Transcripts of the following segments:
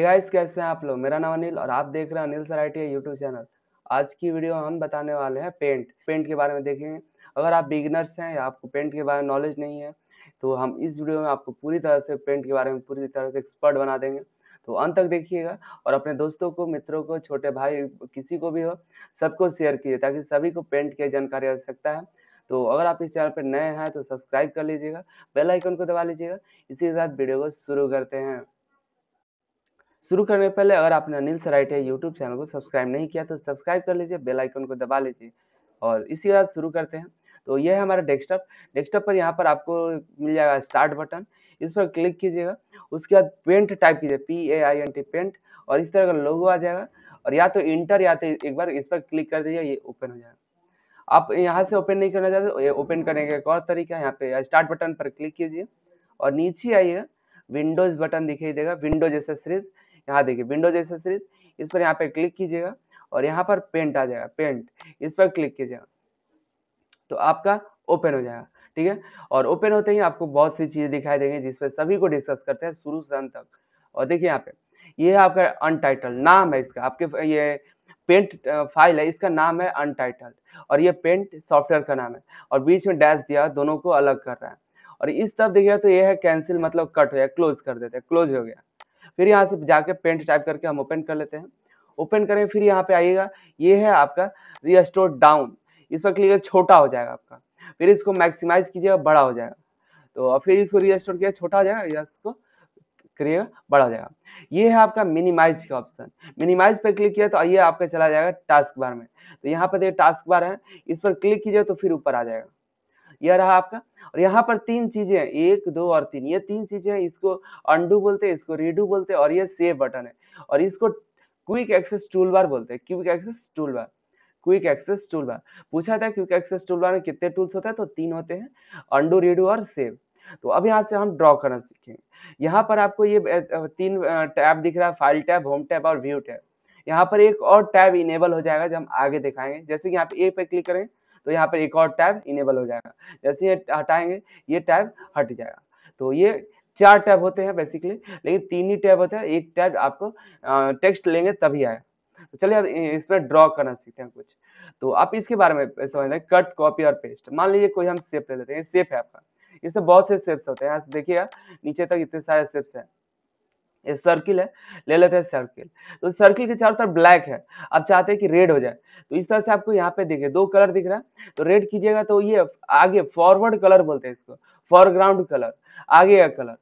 guys कैसे हैं आप लोग मेरा नाम अनिल और आप देख रहे हैं अनिल सराइटिया यूट्यूब चैनल आज की वीडियो हम बताने वाले हैं पेंट पेंट के बारे में देखेंगे अगर आप बिगिनर्स हैं या आपको पेंट के बारे में नॉलेज नहीं है तो हम इस वीडियो में आपको पूरी तरह से पेंट के बारे में पूरी तरह से एक्सपर्ट बना देंगे तो अंत तक देखिएगा और अपने दोस्तों को मित्रों को छोटे भाई किसी को भी हो सबको शेयर कीजिए ताकि सभी को पेंट की जानकारी आ सकता है तो अगर आप इस चैनल पर नए हैं तो सब्सक्राइब कर लीजिएगा बेल आइकन को दबा लीजिएगा इसी के साथ वीडियो को शुरू करते हैं शुरू करने पहले अगर आपने अनिल सराइट है यूट्यूब चैनल को सब्सक्राइब नहीं किया तो सब्सक्राइब कर लीजिए बेल आइकन को दबा लीजिए और इसी के बाद शुरू करते हैं तो यह है हमारा डेस्कटॉप डेस्कटॉप पर यहाँ पर आपको मिल जाएगा स्टार्ट बटन इस पर क्लिक कीजिएगा उसके बाद पेंट टाइप कीजिए P A I N T paint और इस तरह का लोगो आ जाएगा और या तो इंटर या तो एक बार इस पर क्लिक कर दीजिए ये ओपन हो जाएगा आप यहाँ से ओपन नहीं करना चाहते तो ये ओपन करने का एक और तरीका है यहाँ पे स्टार्ट बटन पर क्लिक कीजिए और नीचे आइएगा विंडोज बटन दिखाई देगा विंडो जैसा सीरीज यहाँ देखिए विंडोज एक्सेसरीज इस पर यहाँ पे क्लिक कीजिएगा और यहाँ पर पेंट आ जाएगा पेंट इस पर क्लिक कीजिएगा तो आपका ओपन हो जाएगा ठीक है और ओपन होते ही आपको बहुत सी चीज़ें दिखाई देंगी जिसपे सभी को डिस्कस करते हैं शुरू से अंत तक और देखिए यहाँ पे ये आपका अनटाइटल नाम है इसका आपके ये पेंट फाइल है इसका नाम है अनटाइटल्ड और ये पेंट सॉफ्टवेयर का नाम है और बीच में डैश दिया दोनों को अलग कर रहा है और इस तरफ देखिएगा तो ये है कैंसिल मतलब कट हो गया क्लोज कर देते हैं क्लोज हो गया फिर यहाँ से जाके पेंट टाइप करके हम ओपन कर लेते हैं ओपन करें फिर यहाँ पे आइएगा ये है आपका रिस्टोर डाउन इस पर क्लिक छोटा हो जाएगा आपका फिर इसको मैक्सिमाइज कीजिएगा बड़ा हो जाएगा तो फिर इसको रिस्टोर किया छोटा हो जाएगा या इसको करिएगा बड़ा हो जाएगा ये है आपका मिनिमाइज का ऑप्शन मिनिमाइज पर क्लिक किया तो आइए आपका चला जाएगा टास्क बार में तो यहाँ पर देखिए टास्क बार है इस पर क्लिक कीजिए तो फिर ऊपर आ जाएगा यह रहा आपका और यहाँ पर तीन चीजें हैं एक दो और तीन ये तीन चीजें हैं इसको अंडू बोलते हैं इसको रीडू बोलते हैं और ये सेव बटन है और इसको क्विक एक्सेस टूल बार बोलते हैं quick access tool bar quick access tool bar पूछा था क्विक एक्सेस टूल बार में कितने टूल्स होते हैं तो तीन होते हैं अंडू रीडू और सेव तो अब यहाँ से हम ड्रॉ करना सीखेंगे यहाँ पर आपको ये तीन टैब दिख रहा है फाइल टैब होम टैब और व्यू टैब यहाँ पर एक और टैब इनेबल हो जाएगा जब हम आगे दिखाएंगे जैसे कि यहाँ पे ए पे क्लिक करें तो यहाँ पर एक और टैब इनेबल हो जाएगा जैसे ये हटाएंगे ये टैब हट जाएगा तो ये चार टैब होते हैं बेसिकली लेकिन तीन ही टैब होते हैं एक टैब आपको टेक्स्ट लेंगे तभी आए तो चलिए इसमें ड्रॉ करना सीखते हैं कुछ तो आप इसके बारे में समझ लें कट कॉपी और पेस्ट मान लीजिए कोई हम सेप ले लेते हैं सेप है आपका इससे बहुत से सेप्स होते हैं देखिए नीचे तक इतने सारे सेप्स हैं ये सर्किल है ले लेते हैं सर्किल तो सर्किल के चारों तरफ ब्लैक है आप चाहते हैं कि रेड हो जाए तो इस तरह से आपको यहाँ पे दिखे दो कलर दिख रहा है तो रेड कीजिएगा तो ये आगे फॉरवर्ड कलर बोलते हैं इसको फॉरग्राउंड कलर आगे का कलर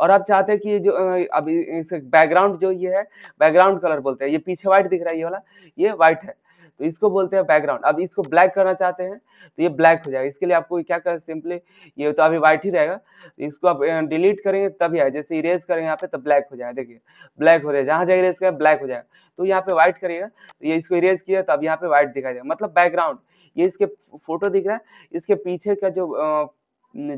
और आप चाहते हैं कि जो अभी इसका बैकग्राउंड जो ये है बैकग्राउंड कलर बोलते हैं ये पीछे व्हाइट दिख रहा है ये वाला ये व्हाइट है तो इसको बोलते हैं बैकग्राउंड अब इसको ब्लैक करना चाहते हैं तो ये ब्लैक हो जाएगा इसके लिए आपको क्या करें सिंपली ये तो अभी व्हाइट ही रहेगा तो इसको आप डिलीट करेंगे तभी आए जैसे इरेज करेंगे यहाँ पे तो ब्लैक हो जाएगा देखिए ब्लैक हो जाएगा जहाँ जगह इरेज करें ब्लैक हो जाएगा तो यहाँ पे व्हाइट करिएगा तो ये इसको इरेज किया तो अब यहाँ पे व्हाइट दिखाई देगा मतलब बैकग्राउंड ये इसके फोटो दिख रहा है इसके पीछे का जो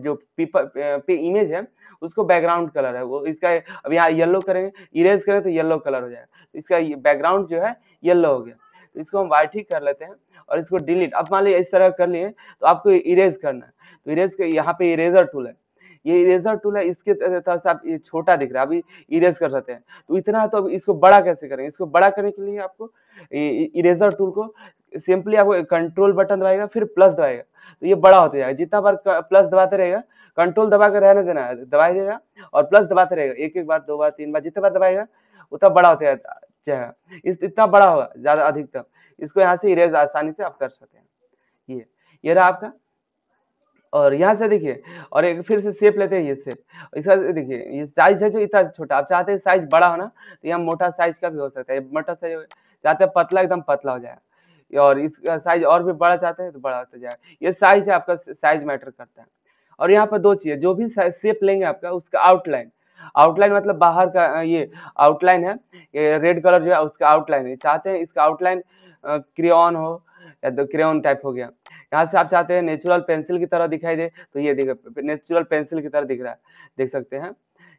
जो पे इमेज है उसको बैकग्राउंड कलर है वो इसका अब यहाँ येलो करेंगे इरेज करें तो येलो कलर हो जाएगा तो इसका बैकग्राउंड जो है येलो हो गया तो इसको हम वाई ठीक कर लेते हैं और इसको डिलीट अब मान लीजिए इस तरह कर लिए तो आपको इरेज करना है तो इरेज के यहाँ पे इरेजर टूल है ये इरेजर टूल है इसके तरह से आप ये छोटा दिख रहा है अभी इरेज कर सकते हैं तो इतना तो अब इसको बड़ा कैसे करेंगे इसको बड़ा करने के लिए आपको इरेजर टूल को सिंपली आपको कंट्रोल बटन दबाएगा फिर प्लस दबाएगा तो ये बड़ा होता जाएगा जितना बार प्लस दबाते रहेगा कंट्रोल दबा कर रहने देना है देगा और प्लस दबाते रहेगा एक एक बार दो बार तीन बार जितना बार दबाएगा उतना बड़ा होता जाएगा जाएगा इस इतना बड़ा होगा ज़्यादा अधिकतम इसको यहाँ से इरेज आसानी से आप कर सकते हैं ये ये रहा आपका और यहाँ से देखिए और एक फिर से सेप लेते हैं ये सेप इसका देखिए ये साइज है जो इतना छोटा आप चाहते हैं साइज बड़ा होना तो यहाँ मोटा साइज का भी हो सकता है मोटा साइज चाहते हैं पतला एकदम पतला हो जाए और इसका साइज और भी बड़ा चाहते हैं तो बड़ा होता जाए ये साइज है आपका साइज मैटर करता है और यहाँ पर दो चीज़ें जो भी शेप लेंगे आपका उसका आउटलाइन आउटलाइन मतलब बाहर का ये आउटलाइन है ये रेड कलर जो है उसका आउटलाइन है चाहते हैं इसका आउटलाइन क्रेन हो या तो क्रेन टाइप हो गया यहाँ से आप चाहते हैं नेचुरल पेंसिल की तरह दिखाई दे तो ये देखे नेचुरल पेंसिल की तरह दिख रहा है देख सकते हैं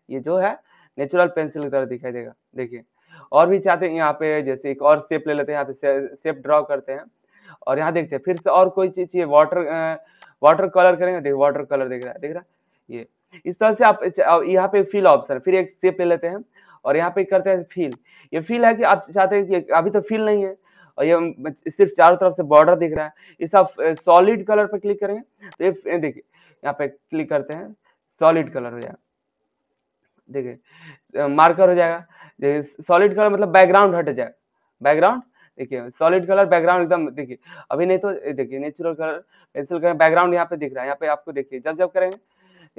ये जो है नेचुरल पेंसिल की तरह दिखाई देगा देखिए और भी चाहते हैं यहाँ पे जैसे एक और शेप ले लेते हैं यहाँ पे शेप ड्रॉ करते हैं और यहाँ देखते हैं फिर से और कोई चीज़ चाहिए वाटर वाटर कलर करेंगे देखिए वाटर कलर दिख रहा है देख रहा है ये इस तरह से आप यहाँ पे फील ऑप्शन फिर एक सेप ले लेते हैं और यहाँ पे करते हैं फील ये फील है कि आप चाहते हैं कि अभी तो फील नहीं है और ये सिर्फ चारों तरफ से बॉर्डर दिख रहा है इस आप सॉलिड कलर पर क्लिक करेंगे तो ये देखिए यहाँ पे क्लिक करते हैं सॉलिड कलर हो जाएगा देखिए मार्कर हो जाएगा देखिए सॉलिड कलर मतलब बैकग्राउंड हट जाएगा बैकग्राउंड देखिए सॉलिड कलर बैकग्राउंड एकदम देखिए अभी नहीं तो देखिए नेचुरल कलर पेंसिल करें बैकग्राउंड यहाँ पे दिख रहा है यहाँ पे आपको देखिए जब जब करेंगे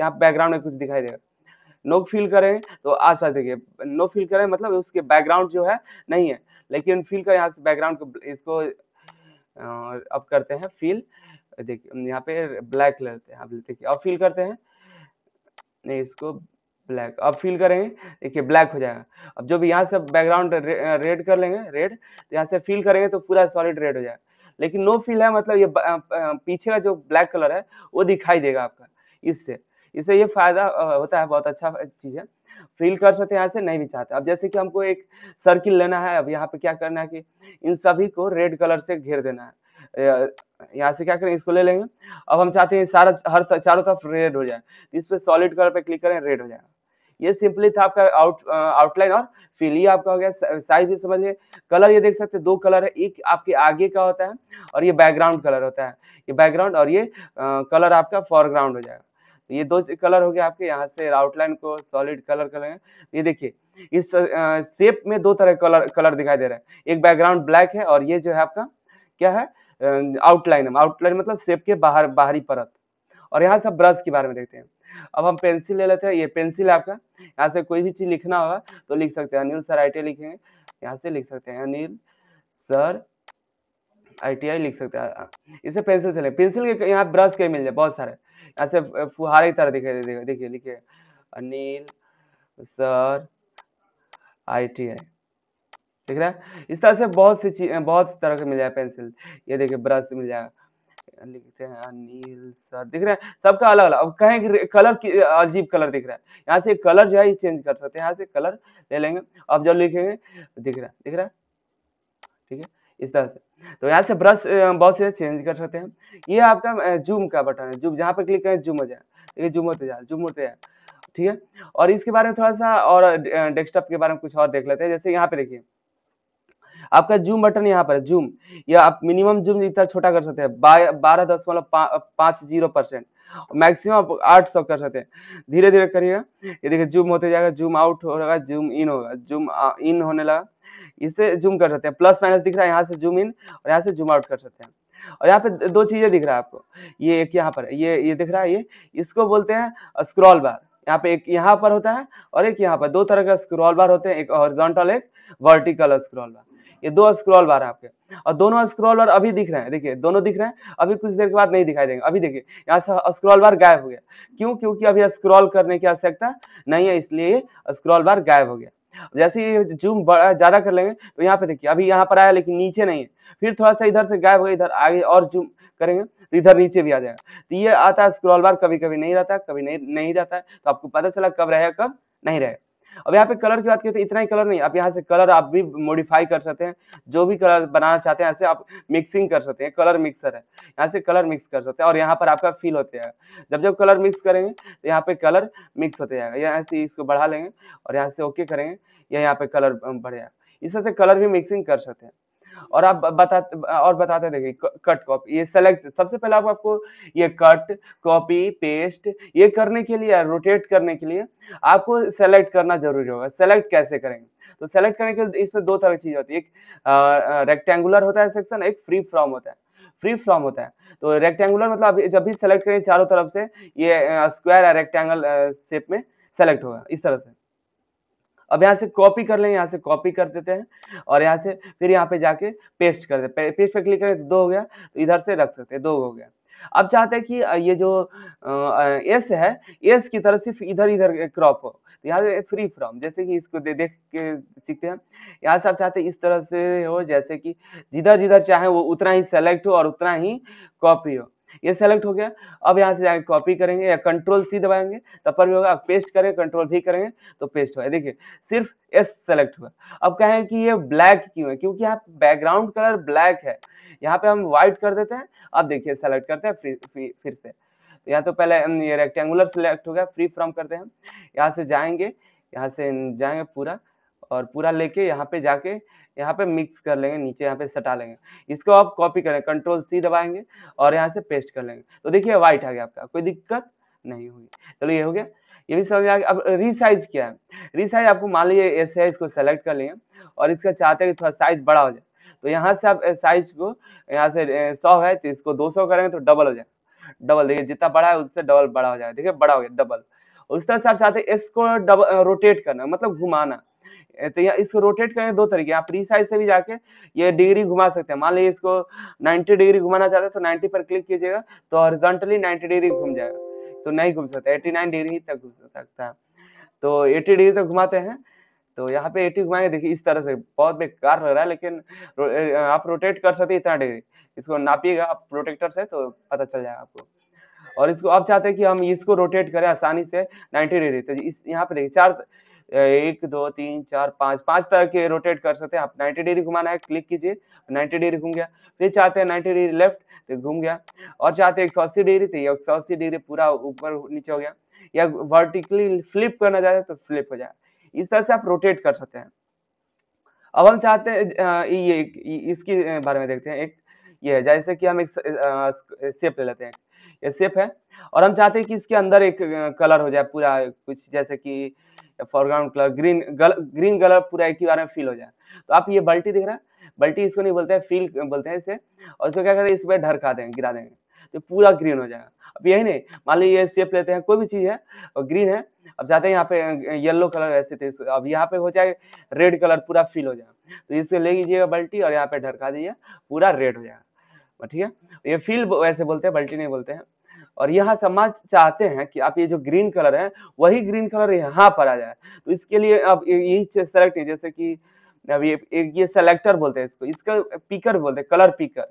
यहाँ बैकग्राउंड में कुछ दिखाई देगा नो फील करें तो आसपास देखिए नो फील करें मतलब उसके बैकग्राउंड जो है नहीं है लेकिन फील कर यहाँ से बैकग्राउंड को इसको अब करते हैं फील देखिए यहाँ पे ब्लैक कलर आप देखिए अब फील करते हैं नहीं इसको ब्लैक अब फील करेंगे देखिए ब्लैक हो जाएगा अब जो भी यहाँ से बैकग्राउंड रे, रेड कर लेंगे रेड तो यहाँ से फील करेंगे तो पूरा सॉलिड रेड हो जाएगा लेकिन नो फील है मतलब ये पीछे का जो ब्लैक कलर है वो दिखाई देगा आपका इससे इससे ये फायदा होता है बहुत अच्छा चीज़ है फील कर सकते हैं यहाँ से नहीं भी चाहते अब जैसे कि हमको एक सर्किल लेना है अब यहाँ पे क्या करना है कि इन सभी को रेड कलर से घेर देना है यहाँ से क्या करें इसको ले लेंगे अब हम चाहते हैं सारा हर चारों तरफ रेड हो जाए तो इस पर सॉलिड कलर पे क्लिक करें रेड हो जाएगा ये सिंपली था आपका आउट आउटलाइन और फिल ये आपका हो गया साइज भी समझिए कलर ये देख सकते हैं दो कलर है एक आपके आगे का होता है और ये बैकग्राउंड कलर होता है ये बैकग्राउंड और ये आ, कलर आपका फॉरग्राउंड हो जाएगा तो ये दो कलर हो गया आपके यहाँ से आउटलाइन को सॉलिड कलर करेंगे ये देखिए इस शेप में दो तरह कलर कलर दिखाई दे रहा है एक बैकग्राउंड ब्लैक है और ये जो है आपका क्या है आउटलाइन आउटलाइन मतलब शेप के बाहर बाहरी परत और यहाँ सब ब्रश के बारे में देखते हैं अब हम पेंसिल ले लेते हैं ये पेंसिल आपका यहाँ से कोई भी चीज़ लिखना होगा तो लिख सकते हैं अनिल सर आई लिखेंगे यहाँ से लिख सकते हैं अनिल सर आई लिख सकते हैं इसे पेंसिल से लें पेंसिल के यहाँ ब्रश के मिल जाए बहुत सारे ऐसे फुहारे की तरह दिखे देखिए लिखिए अनिल सर आईटीआई ठीक है इस तरह से बहुत सी चीज बहुत तरह के मिल जाए पेंसिल ये देखिए ब्रश मिल जाएगा लिखते हैं अनिल सर दिख रहे हैं सबका अलग अलग अब कहें कि कलर की अजीब कलर दिख रहा है यहाँ से कलर जो है चेंज कर सकते हैं यहाँ से कलर ले लेंगे अब जब लिखेंगे दिख रहा है दिख रहा है ठीक है इस तरह से तो यहाँ से ब्रश बहुत से चेंज कर सकते हैं ये आपका जूम का बटन है जूम जहाँ पर क्लिक करें जूम हो जाए देखिए जूम होते जाए जूम होते जाए ठीक है और इसके बारे में थोड़ा सा और डेस्कटॉप के बारे में कुछ और देख लेते हैं जैसे यहाँ पे देखिए आपका जूम बटन यहाँ पर जूम या आप मिनिमम जूम इतना छोटा कर सकते हैं बारह दशमलव पाँच जीरो परसेंट मैक्सिमम आप आठ सौ कर सकते हैं धीरे धीरे करिएगा ये देखिए जूम होते जाएगा जूम आउट होगा जूम इन होगा जूम इन होने लगा इससे जूम कर सकते हैं प्लस माइनस दिख रहा है यहाँ से जूम इन और यहाँ से जूम आउट कर सकते हैं और यहाँ पे दो चीज़ें दिख रहा है आपको ये एक यहाँ पर ये ये दिख रहा है ये इसको बोलते हैं स्क्रॉल बार यहाँ पे एक यहाँ पर होता है और एक यहाँ पर दो तरह का स्क्रॉल बार होते हैं एक हॉरिजॉन्टल एक वर्टिकल स्क्रॉल बार ये दो स्क्रॉल बार आपके और दोनों स्क्रॉल बार अभी दिख रहे हैं देखिए दोनों दिख रहे हैं अभी कुछ देर के बाद नहीं दिखाई देंगे अभी देखिए यहाँ से स्क्रॉल बार गायब हो गया क्यों क्योंकि अभी स्क्रॉल करने की आवश्यकता नहीं है इसलिए स्क्रॉल बार गायब हो गया जैसे ही जूम ज़्यादा कर लेंगे तो यहाँ पे देखिए अभी यहाँ पर आया लेकिन नीचे नहीं है फिर थोड़ा सा इधर से गायब हुआ इधर आगे और जूम करेंगे तो इधर नीचे भी आ जाएगा तो ये आता है स्क्रॉल बार कभी कभी नहीं रहता कभी नहीं नहीं रहता है तो आपको पता चला कब रहेगा कब नहीं रहेगा अब यहाँ पे कलर की बात करें तो इतना ही कलर नहीं आप यहाँ से कलर आप भी मॉडिफाई कर सकते हैं जो भी कलर बनाना चाहते हैं यहाँ से आप मिक्सिंग कर सकते हैं कलर मिक्सर है यहाँ से कलर मिक्स कर सकते हैं और यहाँ पर आपका फील होते हैं जब जब कलर मिक्स करेंगे तो यहाँ पे कलर मिक्स होते जाएगा यहाँ से इसको बढ़ा लेंगे और यहाँ से ओके करेंगे या यहाँ पे कलर बढ़ेगा इस तरह से कलर भी मिक्सिंग कर सकते हैं और आप बताते और बताते देखिए कट कॉपी ये सेलेक्ट सबसे पहले आप आपको ये कट कॉपी पेस्ट ये करने के लिए रोटेट करने के लिए आपको सेलेक्ट करना जरूरी होगा सेलेक्ट कैसे करेंगे तो सेलेक्ट करने के लिए इसमें दो तरह की चीज़ होती है एक रेक्टेंगुलर होता है सेक्शन एक फ्री फ्रॉम होता है फ्री फ्रॉम होता है तो रेक्टेंगुलर मतलब जब भी सेलेक्ट करेंगे चारों तरफ से ये स्क्वायर या रेक्टेंगल शेप में सेलेक्ट होगा इस तरह से अब यहाँ से कॉपी कर लें यहाँ से कॉपी कर देते हैं और यहाँ से फिर यहाँ पे जाके पेस्ट कर देते पेस्ट पे क्लिक करें तो दो हो गया तो इधर से रख सकते हैं दो हो गया अब चाहते हैं कि ये जो एस है एस की तरफ सिर्फ इधर इधर क्रॉप हो तो यहाँ से फ्री फ्रॉम जैसे कि इसको दे देख के सीखते हैं यहाँ से आप चाहते हैं इस तरह से हो जैसे कि जिधर जिधर चाहे वो उतना ही सेलेक्ट हो और उतना ही कॉपी हो ये सेलेक्ट हो गया अब यहाँ से जाके कॉपी करेंगे या कंट्रोल सी दबाएंगे तब पर भी होगा अब पेस्ट करें कंट्रोल भी करेंगे तो पेस्ट हुआ देखिए सिर्फ एस सेलेक्ट हुआ अब कहें कि ये ब्लैक क्यों है क्योंकि यहाँ बैकग्राउंड कलर ब्लैक है यहाँ पे हम व्हाइट कर देते हैं अब देखिए सेलेक्ट करते हैं फिर, फिर, फिर से तो यहाँ तो पहले ये रेक्टेंगुलर सेलेक्ट हो गया फ्री फ्रॉम करते हैं यहाँ से जाएंगे यहाँ से जाएंगे पूरा और पूरा लेके यहाँ पे जाके यहाँ पे मिक्स कर लेंगे नीचे यहाँ पे सटा लेंगे इसको आप कॉपी करें कंट्रोल सी दबाएंगे और यहाँ से पेस्ट कर लेंगे तो देखिए वाइट आ गया आपका कोई दिक्कत नहीं हुई चलो ये हो गया ये भी समझ में आ गया अब रीसाइज क्या है रीसाइज आपको मान लीजिए ऐसे है इसको सेलेक्ट कर लेंगे और इसका चाहते हैं कि थोड़ा साइज बड़ा हो जाए तो यहाँ से आप साइज को यहाँ से सौ है तो इसको दो सौ करेंगे तो डबल हो जाए डबल देखिए जितना बड़ा है उससे डबल बड़ा हो जाएगा देखिए बड़ा हो गया डबल उस तरह से आप चाहते हैं इसको डबल रोटेट करना मतलब घुमाना तो ये इसको रोटेट करें दो तरीके आप प्री साइज से भी जाके ये डिग्री घुमा सकते हैं मान लीजिए इसको 90 डिग्री घुमाना चाहते हैं तो 90 पर क्लिक कीजिएगा तो हॉरिजॉन्टली 90 डिग्री घूम जाएगा तो नहीं घूम सकता 89 डिग्री ही तक घूम सकता तो 80 डिग्री तक घुमाते हैं तो यहाँ पे एटी घुमाएंगे देखिए इस तरह से बहुत बेकार लग रहा है लेकिन आप रोटेट कर सकते इतना डिग्री इसको नापिएगा आप प्रोटेक्टर से तो पता चल जाएगा आपको और इसको आप चाहते हैं कि हम इसको रोटेट करें आसानी से 90 डिग्री तो इस यहाँ पे देखिए चार एक दो तीन चार पाँच पांच तरह के रोटेट कर सकते हैं आप 90 डिग्री घुमाना है क्लिक कीजिए 90 डिग्री घूम गया फिर चाहते हैं 90 डिग्री लेफ्ट तो घूम गया और चाहते हैं एक डिग्री तो एक सौ अस्सी डिग्री पूरा ऊपर नीचे हो गया या वर्टिकली फ्लिप करना चाहते तो फ्लिप हो जाए इस तरह से आप रोटेट कर सकते हैं अब हम चाहते हैं ये इसके बारे में देखते हैं एक ये है जैसे कि हम एक सेप ले लेते हैं ये सेप है और हम चाहते हैं कि इसके अंदर एक कलर हो जाए पूरा कुछ जैसे कि फॉरग्राउंड कलर ग्रीन गल, ग्रीन कलर पूरा एक ही बार में फील हो जाए तो आप ये बल्टी दिख रहा है बल्टी इसको नहीं बोलते हैं फील बोलते हैं इसे और इसको क्या करते हैं इस पर ढर खा देंगे गिरा देंगे तो पूरा ग्रीन हो जाएगा अब यही नहीं मान लीजिए सेप लेते हैं कोई भी चीज़ है और ग्रीन है अब जाते हैं यहाँ पे येलो कलर ऐसे थे तो अब यहाँ पे हो जाए रेड कलर पूरा फील हो जाए तो इसको ले लीजिएगा बल्टी और यहाँ पे ढरका दीजिए पूरा रेड हो जाएगा ठीक है ये फील ऐसे बोलते हैं बल्टी नहीं बोलते हैं और यह समाज चाहते हैं कि आप ये जो ग्रीन कलर है वही ग्रीन कलर यहाँ पर आ जाए तो इसके लिए आप यही सेलेक्ट जैसे कि अभी ये ये सेलेक्टर बोलते हैं इसको इसका पीकर बोलते हैं कलर पीकर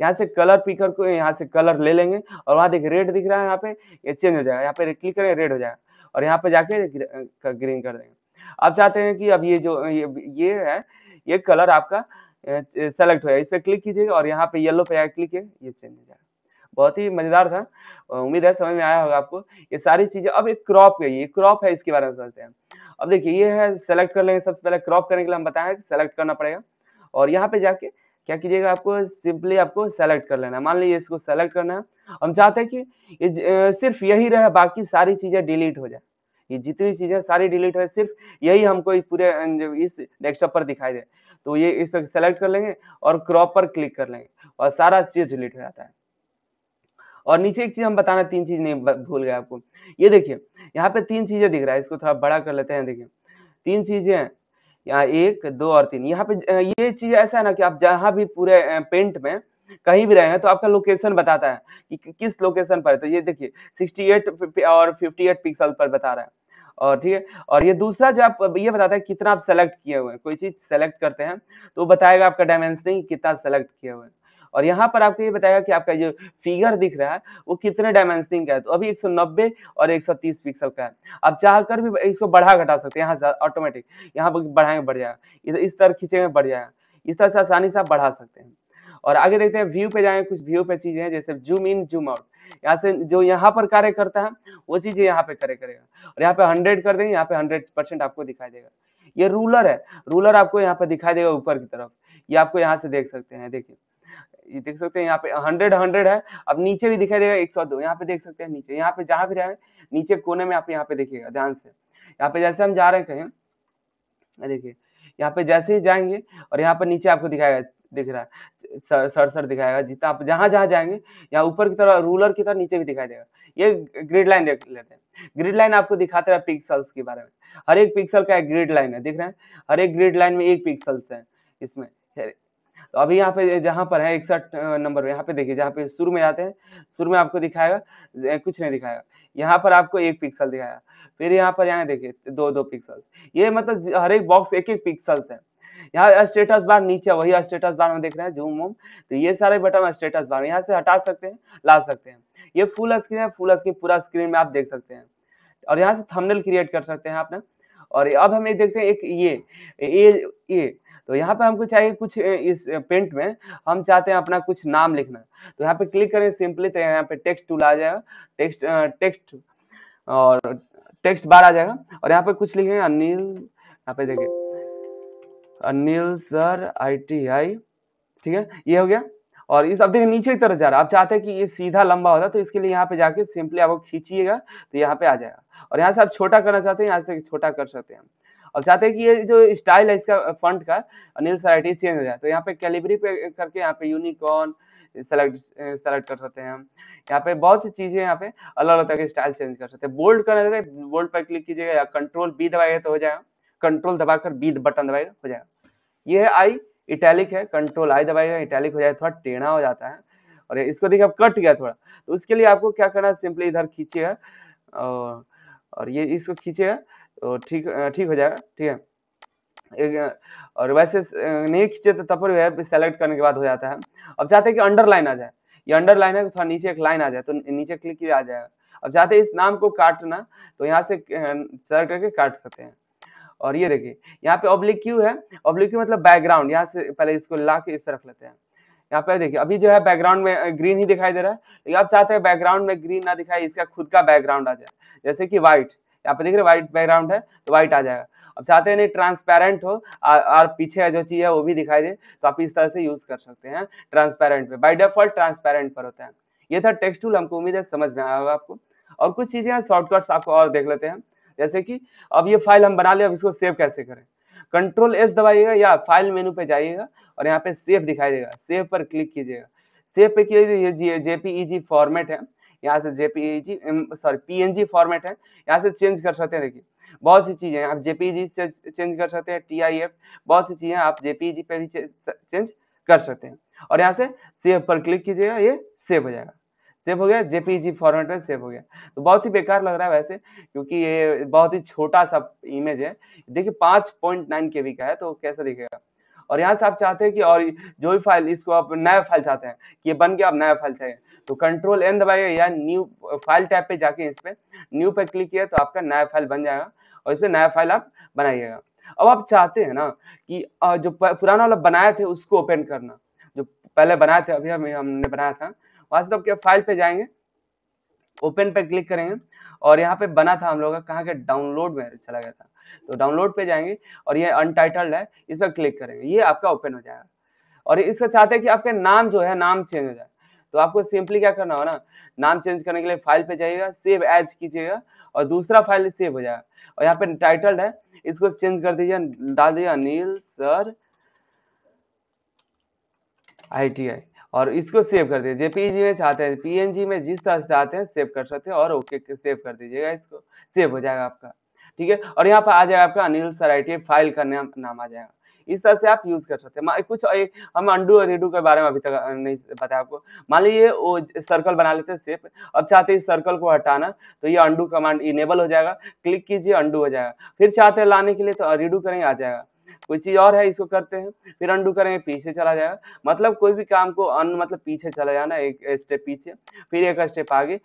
यहाँ से कलर पीकर को यहाँ से कलर ले लेंगे और वहाँ देख रेड दिख रहा है यहाँ पे ये चेंज हो जाएगा यहाँ पे क्लिक करें रेड हो जाएगा और यहाँ पे जाके ग्रीन कर देंगे आप चाहते हैं कि अब ये जो ये ये है ये कलर आपका सेलेक्ट हो जाए इस पर क्लिक कीजिएगा और यहाँ पे येलो पे क्लिक है ये चेंज हो जाएगा बहुत ही मज़ेदार था उम्मीद है समझ में आया होगा आपको ये सारी चीज़ें अब एक क्रॉप है ये क्रॉप है इसके बारे में समझते हैं अब देखिए ये है सेलेक्ट कर लेंगे सबसे पहले क्रॉप करने के लिए हम बताया सेलेक्ट करना पड़ेगा और यहाँ पे जाके क्या कीजिएगा आपको सिंपली आपको सेलेक्ट कर लेना मान लीजिए इसको सेलेक्ट करना है हम चाहते हैं कि ये सिर्फ यही रहे बाकी सारी चीज़ें डिलीट हो जाए ये जितनी चीज़ें सारी डिलीट जाए सिर्फ यही हमको इस पूरे अं, इस डेस्कटॉप पर दिखाई दे तो ये इस पर सेलेक्ट कर लेंगे और क्रॉप पर क्लिक कर लेंगे और सारा चीज़ डिलीट हो जाता है और नीचे एक चीज हम बताना तीन चीज नहीं भूल गए आपको ये देखिए यहाँ पे तीन चीजें दिख रहा है इसको थोड़ा बड़ा कर लेते हैं देखिए तीन चीजें यहाँ एक दो और तीन यहाँ पे ये चीज ऐसा है ना कि आप जहाँ भी पूरे पेंट में कहीं भी रहे हैं तो आपका लोकेशन बताता है कि किस लोकेशन पर है तो ये देखिए 68 और 58 पिक्सल पर बता रहा है और ठीक है और ये दूसरा जो आप ये बताता है कितना आप सेलेक्ट किए हुए हैं कोई चीज सेलेक्ट करते हैं तो बताएगा आपका डायमेंशनिंग कितना सेलेक्ट किए हुए हैं और यहाँ पर आपको ये बताएगा कि आपका जो फिगर दिख रहा है वो कितने डायमेंशन का है तो अभी 190 और 130 पिक्सल का है आप चाह कर भी इसको बढ़ा घटा सकते हैं यहाँ से ऑटोमेटिक यहाँ पर बढ़ाएंगे बढ़ जाएगा तो इस तरह खींचेंगे बढ़ जाएगा इस तरह से आसानी से आप बढ़ा सकते हैं और आगे देखते हैं व्यू पे जाएंगे कुछ व्यू पे चीजें हैं जैसे जूम इन जूम आउट यहाँ से जो यहाँ पर कार्य करता है वो चीजें यहाँ पे कार्य करेगा और यहाँ पे हंड्रेड कर देंगे यहाँ पे हंड्रेड परसेंट आपको दिखाई देगा ये रूलर है रूलर आपको यहाँ पे दिखाई देगा ऊपर की तरफ ये आपको यहाँ से देख सकते हैं देखिए ये देख सकते हैं यहाँ पे हंड्रेड हंड्रेड है अब नीचे भी दिखाई देगा एक सौ दो यहाँ पे देख सकते हैं नीचे यहाँ पे जहां भी रहे नीचे कोने में आप यहाँ पे देखिएगा ध्यान से यहाँ पे जैसे हम जा रहे कहें देखिए यहाँ पे जैसे ही जाएंगे और यहाँ पर नीचे आपको दिखाएगा दिख रहा है सर सर दिखाएगा जितना आप जहां जहां जाएंगे यहाँ ऊपर की तरह रूलर की तरह नीचे भी दिखाई देगा ये ग्रिड लाइन देख लेते हैं ग्रिड लाइन आपको दिखाते रहा पिक्सल्स के बारे में हर एक पिक्सल का एक ग्रिड लाइन है देख रहे हैं हर एक ग्रिड लाइन में एक पिक्सल्स है इसमें तो अभी यहाँ पे जहाँ पर है इकसठ नंबर यहाँ पे देखिए जहाँ पे शुरू में जाते हैं शुरू में आपको दिखाएगा कुछ नहीं दिखाएगा यहाँ पर आपको एक पिक्सल दिखाया फिर यहाँ पर यहाँ देखिए दो दो पिक्सल ये मतलब हर एक बॉक्स एक एक पिक्सल्स है यहाँ स्टेटस बार नीचे वही स्टेटस बार में देख रहे हैं जूम वूम तो ये सारे बटन स्टेटस बार यहाँ से हटा सकते हैं ला सकते हैं ये फुल स्क्रीन है फुल स्क्रीन पूरा स्क्रीन में आप देख सकते हैं और यहाँ से थंबनेल क्रिएट कर सकते हैं आपने और अब हम ये देखते हैं एक ये ये ये तो यहाँ पे हमको चाहिए कुछ इस पेंट में हम चाहते हैं अपना कुछ नाम लिखना तो यहाँ पे क्लिक करें सिंपली तो यहाँ पे टेक्स्ट टूल आ जाएगा टेक्स्ट टेक्स्ट और टेक्स्ट बार आ जाएगा और यहाँ पे कुछ लिखेंगे अनिल यहाँ पे देखिए अनिल सर आई ठीक है ये हो गया और इस अब देखिए नीचे की तरफ जा रहा है आप चाहते हैं कि ये सीधा लंबा होता तो इसके लिए यहाँ पे जाके सिंपली आपको खींचिएगा तो यहाँ पे आ जाएगा और यहाँ से आप छोटा करना चाहते हैं यहाँ से छोटा कर सकते हैं और चाहते हैं कि ये जो स्टाइल है इसका फंड का अनिल सराइटी चेंज हो जाए तो यहाँ पे कैलिबरी पे करके यहाँ पे यूनिकॉर्न सेलेक्ट सेलेक्ट कर सकते हैं हम यहाँ पे बहुत सी चीज़ें यहाँ पे अलग अलग तरह के स्टाइल चेंज कर सकते हैं बोल्ड करना है बोल्ड पर क्लिक कीजिएगा या कंट्रोल बी दबाएगा तो हो जाएगा कंट्रोल दबाकर बी बटन दबाएगा हो जाएगा ये है आई इटैलिक है कंट्रोल आई दबाएगा इटैलिक हो जाए थोड़ा टेढ़ा हो जाता है और इसको देखिए अब कट गया थोड़ा तो उसके लिए आपको क्या करना है सिंपली इधर खींचिएगा और ये इसको खींचेगा तो ठीक ठीक हो जाएगा ठीक है एक, और वैसे नहीं खींचे तो पर जो है सेलेक्ट करने के बाद हो जाता है अब चाहते हैं कि अंडरलाइन आ जाए ये अंडरलाइन है तो थोड़ा नीचे एक लाइन आ जाए तो नीचे क्लिक किया आ जाएगा अब चाहते हैं इस नाम को काटना तो यहाँ से सेलेक्ट करके काट सकते हैं और ये देखिए यहाँ पे ऑब्लिक क्यू है ऑब्लिक क्यू मतलब बैकग्राउंड यहाँ से पहले इसको ला के इस तरफ लेते हैं यहाँ पे देखिए अभी जो है बैकग्राउंड में ग्रीन ही दिखाई दे रहा है लेकिन आप चाहते हैं बैकग्राउंड में ग्रीन ना दिखाई इसका खुद का बैकग्राउंड आ जाए जैसे कि व्हाइट यहाँ पे देख रहे व्हाइट बैकग्राउंड है तो व्हाइट आ जाएगा अब चाहते हैं नहीं ट्रांसपेरेंट हो और पीछे जो चीज़ है वो भी दिखाई दे तो आप इस तरह से यूज़ कर सकते हैं ट्रांसपेरेंट पे बाई डिफॉल्ट ट्रांसपेरेंट पर होता है ये था टेक्स्ट टूल हमको उम्मीद है समझ में आया होगा आपको और कुछ चीज़ें हैं शॉर्टकट्स आपको और देख लेते हैं जैसे कि अब ये फाइल हम बना लें अब इसको सेव कैसे करें कंट्रोल एस दबाइएगा या फाइल मेनू पे जाइएगा और यहाँ पे सेव दिखाई देगा सेव पर क्लिक कीजिएगा सेव पे कीजिए जेपीईजी फॉर्मेट है यहाँ से जेपीजी सॉरी पीएनजी फॉर्मेट है यहाँ से चेंज कर सकते हैं देखिए बहुत सी चीज़ें आप जेपीजी e चेंज कर सकते हैं टीआईएफ बहुत सी चीज़ें आप जेपीजी e पे भी चेंज कर सकते हैं और यहाँ से सेव पर क्लिक कीजिएगा ये सेव हो जाएगा सेव हो गया जेपीजी फॉर्मेट e में सेव हो गया तो बहुत ही बेकार लग रहा है वैसे क्योंकि ये बहुत ही छोटा सा इमेज है देखिए पांच पॉइंट नाइन के का है तो कैसा दिखेगा और यहाँ से आप चाहते हैं कि और जो भी फाइल इसको आप नया फाइल चाहते हैं कि ये बन गया आप नया फाइल चाहिए तो कंट्रोल एन दबाइए या न्यू फाइल टाइप पे जाके इस पर न्यू पे क्लिक किया तो आपका नया फाइल बन जाएगा और इसमें नया फाइल आप बनाइएगा अब आप चाहते हैं ना कि जो पुराना वाला बनाए थे उसको ओपन करना जो पहले बनाए थे अभी हमें हमने बनाया था वहाँ से तो आप फाइल पे जाएंगे ओपन पे क्लिक करेंगे और यहाँ पे बना था हम लोग का कहाँ के डाउनलोड में चला गया था तो डाउनलोड पे जाएंगे और ये अनटाइटल्ड है इस पर क्लिक करेंगे ये आपका ओपन हो जाएगा और इसका चाहते हैं कि आपके नाम जो है नाम चेंज हो जाए तो आपको सिंपली क्या करना हो ना नाम चेंज करने के लिए फाइल पे जाइएगा सेव एज कीजिएगा और दूसरा फाइल सेव हो जाएगा और यहाँ पे टाइटल्ड है इसको चेंज कर दीजिए डाल दीजिए अनिल सर आईटीआई और इसको सेव कर दीजिए जेपीजी में चाहते हैं पीएनजी में जिस तरह से चाहते हैं सेव कर सकते हैं और ओके सेव कर दीजिएगा इसको सेव हो जाएगा आपका ठीक है और यहाँ पर आ जाएगा आपका अनिल सराइटी फाइल का नाम नाम आ जाएगा इस तरह से आप यूज कर सकते हैं कुछ ए, हम अंडू और रेडू के बारे में अभी तक नहीं पता आपको मान लीजिए वो सर्कल बना लेते हैं सेफ अब चाहते हैं इस सर्कल को हटाना तो ये अंडू कमांड इनेबल हो जाएगा क्लिक कीजिए अंडू हो जाएगा फिर चाहते हैं लाने के लिए तो रेडू करेंगे आ जाएगा कोई चीज़ और है इसको करते हैं फिर अंडू करेंगे पीछे चला जाएगा मतलब कोई भी काम को अन मतलब पीछे चला जाना एक स्टेप पीछे फिर एक स्टेप आगे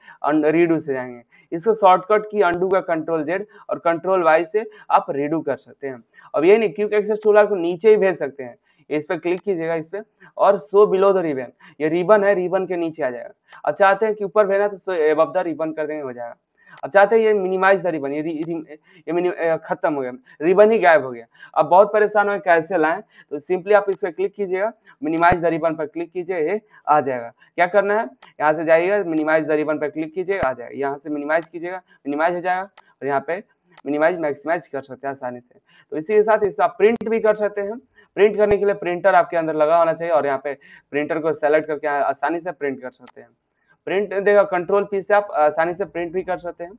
रीडू से जाएंगे इसको शॉर्टकट की अंडू का कंट्रोल जेड और कंट्रोल वाई से आप रीडू कर सकते हैं अब ये नहीं क्योंकि एक्सेस टूलर को नीचे ही भेज सकते हैं इस पर क्लिक कीजिएगा इस पर और सो बिलो द रिबन ये रिबन है रिबन के नीचे आ जाएगा और चाहते हैं कि ऊपर भेजना तो सो एब द रिबन कर देंगे हो जाएगा अब चाहते हैं ये मिनिमाइज द रिबन ये, ये खत्म हो गया रिबन ही गायब हो गया अब बहुत परेशान हो कैसे लाएं तो सिंपली आप इस पर क्लिक कीजिएगा मिनिमाइज द रिबन पर क्लिक कीजिए ये आ जाएगा क्या करना है यहाँ से जाइएगा मिनिमाइज द रिबन पर क्लिक कीजिएगा आ जाएगा यहाँ से मिनिमाइज कीजिएगा मिनिमाइज हो जाएगा और यहाँ पे मिनिमाइज मैक्सिमाइज कर सकते हैं आसानी से तो इसी के साथ इसका प्रिंट भी कर सकते हैं प्रिंट करने के लिए प्रिंटर आपके अंदर लगा होना चाहिए और यहाँ पे प्रिंटर को सेलेक्ट करके आसानी से प्रिंट कर सकते हैं प्रिंट देगा कंट्रोल पी से आप आसानी से प्रिंट भी कर सकते हैं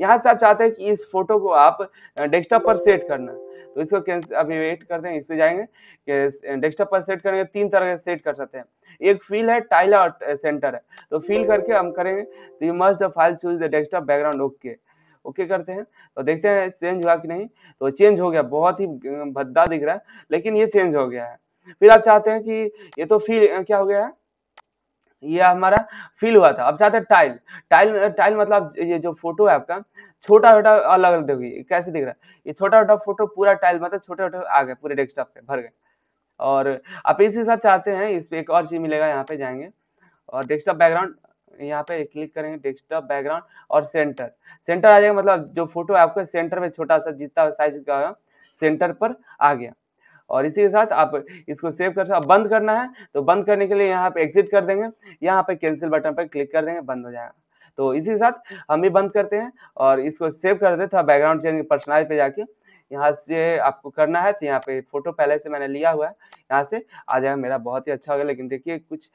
यहाँ से आप चाहते हैं कि इस फोटो को आप डेस्कटॉप पर सेट करना तो इसको अभी वेट करते हैं इस पर जाएंगे डेस्कटॉप पर सेट करेंगे तीन तरह से सेट कर सकते हैं एक फील है टाइल और सेंटर है तो फील करके हम करेंगे तो you must the file choose the desktop background okay okay करते हैं तो देखते हैं चेंज हुआ कि नहीं तो चेंज हो गया बहुत ही भद्दा दिख रहा है लेकिन ये चेंज हो गया है फिर आप चाहते हैं कि ये तो फील क्या हो गया है ये हमारा फील हुआ था अब चाहते हैं टाइल टाइल टाइल मतलब ये जो फोटो है आपका छोटा छोटा अलग अलग देखिए कैसे दिख रहा है ये छोटा छोटा फोटो पूरा टाइल मतलब छोटे छोटे आ गए पूरे डेस्कटॉप पे भर गए और आप इसी साथ चाहते हैं इस पर एक और चीज़ मिलेगा यहाँ पे जाएंगे और डेस्कटॉप बैकग्राउंड यहाँ पे क्लिक करेंगे डेस्कटॉप बैकग्राउंड और सेंटर सेंटर आ जाएगा मतलब जो फोटो है आपका सेंटर में छोटा सा जितना साइज का सेंटर पर आ गया और इसी के साथ आप इसको सेव कर सकते बंद करना है तो बंद करने के लिए यहाँ पे एग्जिट कर देंगे यहाँ पे कैंसिल बटन पर क्लिक कर देंगे बंद हो जाएगा तो इसी के साथ हम भी बंद करते हैं और इसको सेव कर देते हैं बैकग्राउंड चेंज पर्सनल पे जाके यहाँ से आपको करना है तो यहाँ पे फोटो पहले से मैंने लिया हुआ है यहाँ से आ जाएगा मेरा बहुत ही अच्छा हो गया लेकिन देखिए कुछ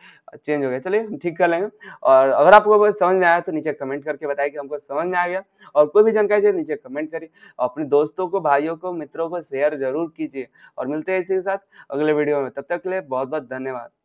चेंज हो गया चलिए हम ठीक कर लेंगे और अगर आपको समझ में आया तो नीचे कमेंट करके बताइए कि हमको समझ में आ गया और कोई भी जानकारी चाहिए तो नीचे कमेंट करिए अपने दोस्तों को भाइयों को मित्रों को शेयर जरूर कीजिए और मिलते हैं इसी के साथ अगले वीडियो में तब तक के लिए बहुत बहुत धन्यवाद